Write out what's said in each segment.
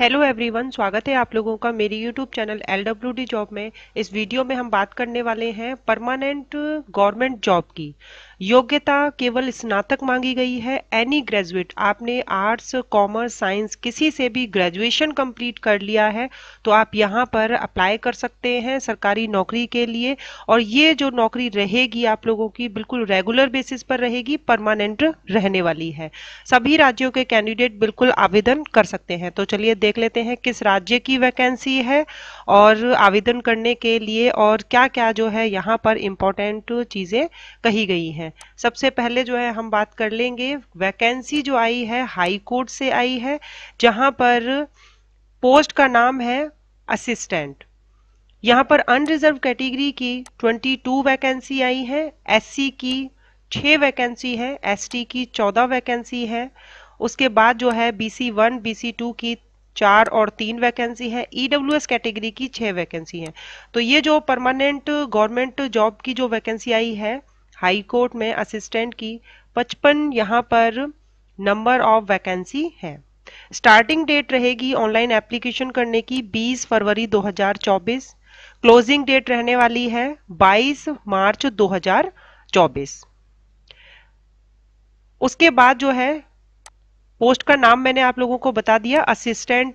hello everyone स्वागत है आप लोगों का मेरी YouTube channel L W D job में इस वीडियो में हम बात करने वाले हैं परमानेंट गवर्नमेंट जॉब की योग्यता केवल स्नातक मांगी गई है एनी ग्रेजुएट आपने आर्ट्स कॉमर्स साइंस किसी से भी ग्रेजुएशन कंप्लीट कर लिया है तो आप यहाँ पर अप्लाई कर सकते हैं सरकारी नौकरी के लिए और ये जो नौकरी रहेगी आप लोगों की बिल्कुल रेगुलर बेसिस पर रहेगी परमानेंट रहने वाली है सभी राज्यों के कैंडिडेट बिल्कुल आवेदन कर सकते हैं तो चलिए देख लेते हैं किस राज्य की वैकेंसी है और आवेदन करने के लिए और क्या क्या जो है यहाँ पर इम्पोर्टेंट चीज़ें कही गई हैं हैं सबसे पहले जो है हम बात कर लेंगे वैकेंसी जो आई है हाई कोर्ट से आई है जहां पर पोस्ट का नाम है असिस्टेंट यहां पर अनरिजर्व कैटेगरी की 22 वैकेंसी आई है एससी की 6 वैकेंसी है एसटी की 14 वैकेंसी है उसके बाद जो है बीसी वन बीसी टू की चार और तीन वैकेंसी है ईडब्ल्यूएस e कैटेगरी की छह वैकेंसी है तो ये जो परमानेंट गवर्नमेंट जॉब की जो वैकेंसी आई है हाई कोर्ट में असिस्टेंट की 55 यहाँ पर नंबर ऑफ वैकेंसी है स्टार्टिंग डेट रहेगी ऑनलाइन एप्लीकेशन करने की 20 फरवरी 2024 क्लोजिंग डेट रहने वाली है 22 मार्च 2024 उसके बाद जो है पोस्ट का नाम मैंने आप लोगों को बता दिया assistant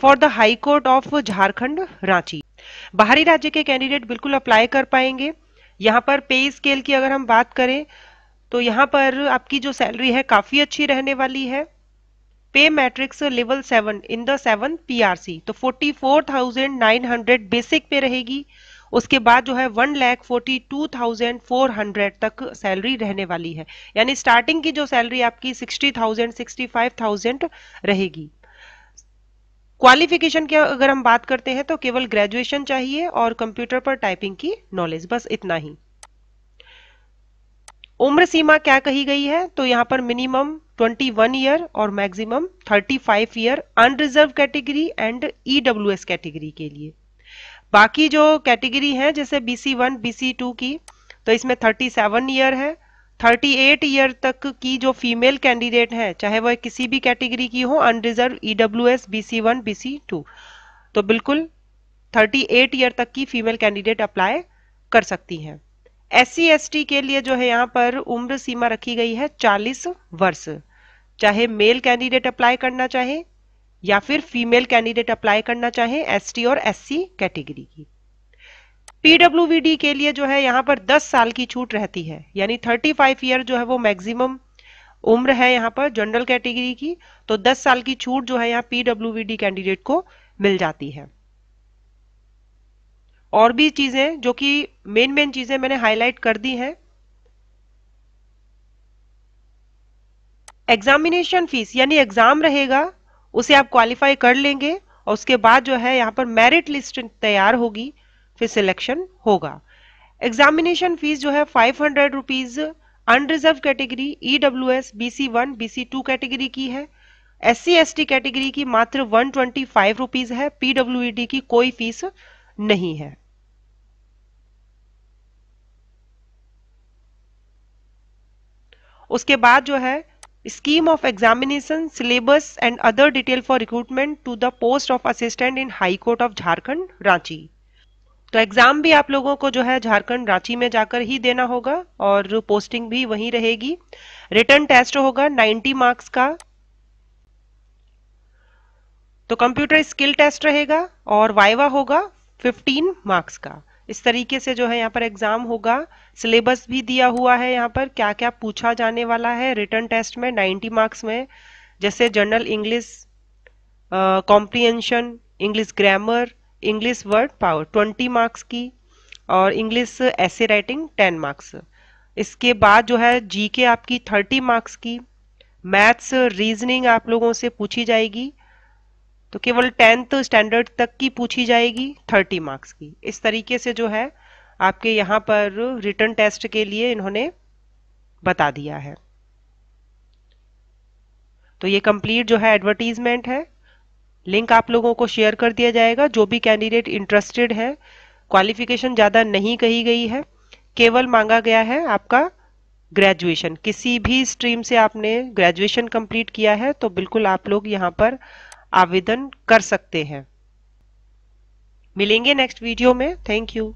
for the high court of Jharkhand Ranchi बाहरी राज्य के कैंडिडेट बिल्कुल अप्लाई कर पाएंगे यहाँ पर पे स्केल की अगर हम बात करें तो यहाँ पर आपकी जो सैलरी है काफ़ी अच्छी रहने वाली है pay matrix level seven in the seven PRC तो forty four thousand nine hundred basic pay रहेगी उसके बाद जो है one lakh forty two thousand four hundred तक सैलरी रहने वाली है यानी स्टार्टिंग की जो सैलरी आपकी sixty thousand sixty five thousand रहेगी क्वालिफिकेशन की अगर हम बात करते हैं तो केवल ग्रेजुएशन चाहिए और कंप्यूटर पर टाइपिंग की नॉलेज बस इतना ही उम्र सीमा क्या कही गई है तो यहां पर मिनिमम 21 ईयर और maximum 35 year unreserved category and EWS category के लिए बाकी जो कैटेगरी है जैसे बीसी वन बीसी टू की तो इसमें 37 ईयर है थर्टी एट ईयर तक की जो फीमेल कैंडिडेट हैं चाहे वह किसी भी कैटेगरी की हो unreserved EWS B C one B C two तो बिल्कुल थर्टी एट ईयर तक की फीमेल कैंडिडेट अप्लाई कर सकती हैं एस सी के लिए जो है यहाँ पर उम्र सीमा रखी गई है चालीस वर्ष चाहे मेल कैंडिडेट अप्लाई करना चाहे या फिर फीमेल कैंडिडेट अप्लाई करना चाहे टी और सी कैटेगरी की पीडब्ल्यू के लिए जो है यहाँ पर 10 साल की छूट रहती है यानी 35 ईयर जो है वो मैक्सिमम उम्र है यहाँ पर जनरल कैटेगरी की तो 10 साल की छूट जो है यहाँ पीडब्ल्यू कैंडिडेट को मिल जाती है और भी चीजें जो कि मेन मेन चीजें मैंने हाईलाइट कर दी हैं एग्जामिनेशन फीस यानी एग्जाम रहेगा उसे आप क्वालिफाई कर लेंगे और उसके बाद जो है यहाँ पर मेरिट लिस्ट तैयार होगी फिर सिलेक्शन होगा एग्जामिनेशन फीस जो है five hundred rupees unreserved category E W S B C one B C two category की है S C S T category की मात्र वन ट्वेंटी फाइव रुपीज है पीडब्ल्यू डी e की कोई फीस नहीं है उसके बाद जो है scheme of examination syllabus and other detail for recruitment to the post of assistant in high court of Jharkhand Ranchi तो एग्जाम भी आप लोगों को जो है झारखंड रांची में जाकर ही देना होगा और पोस्टिंग भी वहीं रहेगी रिटर्न टेस्ट होगा 90 मार्क्स का तो कंप्यूटर स्किल टेस्ट रहेगा और वाइवा होगा 15 मार्क्स का इस तरीके से जो है यहाँ पर एग्जाम होगा सिलेबस भी दिया हुआ है यहाँ पर क्या क्या पूछा जाने वाला है रिटर्न टेस्ट में 90 मार्क्स में जैसे general English comprehension English grammar English word power twenty marks की और इंग्लिश ऐसे राइटिंग टेन मार्क्स इसके बाद जो है जी के आपकी थर्टी मार्क्स की मैथ्स रीजनिंग आप लोगों से पूछी जाएगी तो केवल टेंथ स्टैंडर्ड तक की पूछी जाएगी थर्टी मार्क्स की इस तरीके से जो है आपके यहाँ पर रिटर्न टेस्ट के लिए इन्होंने बता दिया है तो ये कंप्लीट जो है एडवर्टीजमेंट है लिंक आप लोगों को शेयर कर दिया जाएगा जो भी कैंडिडेट इंटरेस्टेड है क्वालिफिकेशन ज़्यादा नहीं कही गई है केवल मांगा गया है आपका ग्रेजुएशन किसी भी स्ट्रीम से आपने ग्रेजुएशन कंप्लीट किया है तो बिल्कुल आप लोग यहाँ पर आवेदन कर सकते हैं मिलेंगे नेक्स्ट वीडियो में थैंक यू